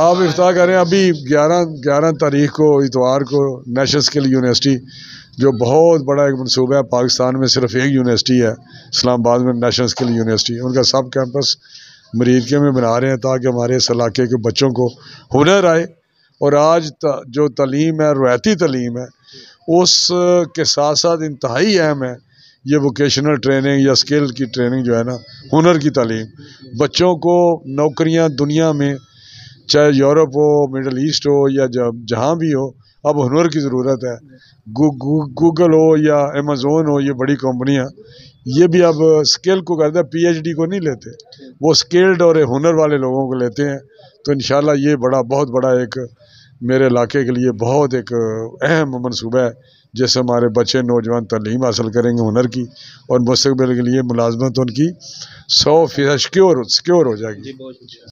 आप इफ्ताह करें अभी ग्यारह ग्यारह तारीख को इतवार को नेशनल स्किल यूनिवर्सिटी जो बहुत बड़ा एक मनसूबा है पाकिस्तान में सिर्फ एक यूनिवर्सिटी है इस्लामाबाद में नेशनल स्किल यूनिवर्सिटी उनका सब कैंपस मरीदके में बना रहे हैं ताकि हमारे इस इलाके के बच्चों को हुनर आए और आज त, जो तलीम है रवायती तलीम है उस के साथ साथ इंतहाई अहम है ये वोकेशनल ट्रेनिंग या स्किल की ट्रेनिंग जो है ना हुनर की तलीम बच्चों को नौकरियाँ दुनिया में चाहे यूरोप हो मिडल ईस्ट हो या जहाँ भी हो अब हुनर की ज़रूरत है गू, गू, गूगल हो या अमेज़ोन हो ये बड़ी कंपनियाँ ये भी अब स्किल को करते पीएचडी को नहीं लेते वो स्किल्ड और हुनर वाले लोगों को लेते हैं तो इन ये बड़ा बहुत बड़ा एक मेरे इलाके के लिए बहुत एक अहम मनसूबा है जिससे हमारे बच्चे नौजवान तलीम हासिल करेंगे हुनर की और मुस्तबिल के लिए मुलाजमत उनकी सौ फीसद सिक्योर सिक्योर हो जाएगी